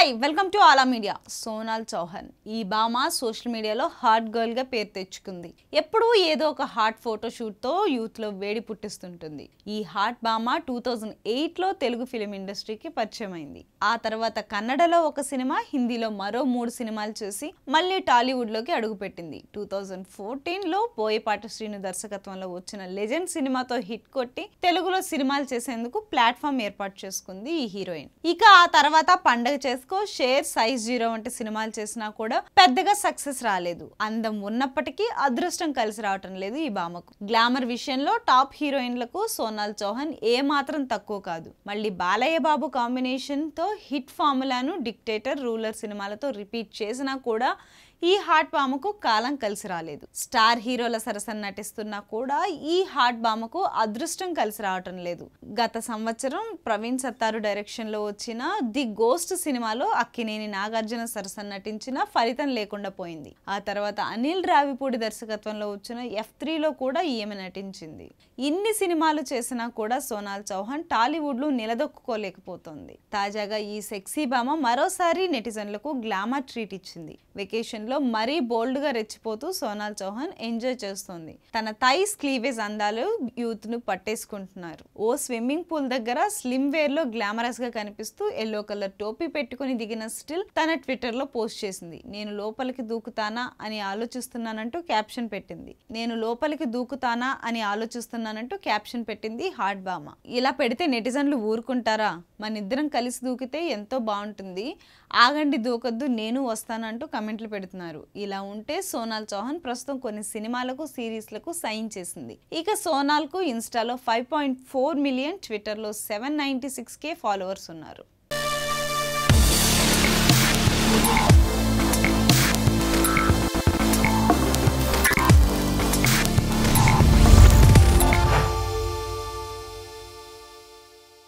hi welcome to ఆలా media Sonal Chauhan ఈ భామ సోషల్ మీడియాలో హాట్ గర్ల్గా పేరు తెచ్చుకుంది ఎప్పుడూ ఏదో ఒక హాట్ ఫోటోషూట్తో యూత్లో వేడి పుట్టిస్తుంటుంది ఈ హాట్ భామ టూ థౌజండ్ ఎయిట్లో తెలుగు ఫిలిం ఇండస్ట్రీకి పరిచయం అయింది ఆ తర్వాత కన్నడలో ఒక సినిమా హిందీలో మరో మూడు సినిమాలు చేసి మళ్ళీ టాలీవుడ్లోకి అడుగుపెట్టింది టూ థౌజండ్ ఫోర్టీన్లో బోయపాటి శ్రీను దర్శకత్వంలో వచ్చిన లెజెండ్ సినిమాతో హిట్ కొట్టి తెలుగులో సినిమాలు చేసేందుకు ప్లాట్ఫామ్ ఏర్పాటు చేసుకుంది ఈ హీరోయిన్ ఇక ఆ తర్వాత పండగ చేసుకు చేసుకో షేర్ సైజ్ జీరో వంటి సినిమాలు చేసినా కూడా పెద్దగా సక్సెస్ రాలేదు అందం ఉన్నప్పటికీ అదృష్టం కలిసి రావటం లేదు ఈ భామకు గ్లామర్ విషయంలో టాప్ హీరోయిన్లకు సోనాల్ చౌహాన్ ఏ మాత్రం తక్కువ కాదు మళ్ళీ బాలయ్య బాబు కాంబినేషన్ తో హిట్ ఫార్ములాను డిక్టేటర్ రూలర్ సినిమాలతో రిపీట్ చేసినా కూడా ఈ హాట్ బామకు కాలం కలిసి రాలేదు స్టార్ హీరోల సరసన నటిస్తున్నా కూడా ఈ హాట్ బామకు అదృష్టం కలిసి రావటం లేదు గత సంవత్సరం ప్రవీణ్ సత్తారు డైరెక్షన్లో వచ్చిన ది గోస్ట్ సినిమాలో అక్కినేని నాగార్జున సరసన నటించిన ఫలితం లేకుండా పోయింది ఆ తర్వాత అనిల్ రావిపూడి దర్శకత్వంలో వచ్చిన ఎఫ్ త్రీలో కూడా ఈమె నటించింది ఇన్ని సినిమాలు చేసినా కూడా సోనాల్ చౌహాన్ టాలీవుడ్లో నిలదొక్కుకోలేకపోతుంది తాజాగా ఈ సెక్సీ బామ మరోసారి నెటిజన్లకు గ్లామర్ ట్రీట్ ఇచ్చింది వెకేషన్ లో మరీ బోల్డ్గా రెచ్చిపోతూ సోనాల్ చౌహాన్ ఎంజాయ్ చేస్తుంది తన థైస్ క్లీవేజ్ అందాలు యూత్ ను పట్టేసుకుంటున్నారు ఓ స్విమ్మింగ్ పూల్ దగ్గర స్లిమ్ వేర్ గ్లామరస్ గా కనిపిస్తూ ఎల్లో కలర్ టోపీ పెట్టుకుని దిగిన స్టిల్ తన ట్విట్టర్ లో పోస్ట్ చేసింది నేను లోపలికి దూకుతానా అని ఆలోచిస్తున్నానంటూ క్యాప్షన్ పెట్టింది నేను లోపలికి దూకుతానా అని ఆలోచిస్తున్నానంటూ క్యాప్షన్ పెట్టింది హార్డ్ బామ ఇలా పెడితే నెటిజన్లు ఊరుకుంటారా మన ఇద్దరం కలిసి దూకితే ఎంతో బాగుంటుంది ఆగండి దూకొద్దు నేను వస్తానంటూ కమెంట్లు పెడుతున్నాను చేస్తున్నారు ఇలా ఉంటే సోనాల్ చౌహాన్ ప్రస్తుతం కొన్ని సినిమాలకు సిరీస్లకు సైన్ చేసింది ఇక సోనాల్ కు ఇన్స్టాలో ఫైవ్ పాయింట్ ఫోర్ మిలియన్ ట్విట్టర్లో seven ninety six K followers ఉన్నారు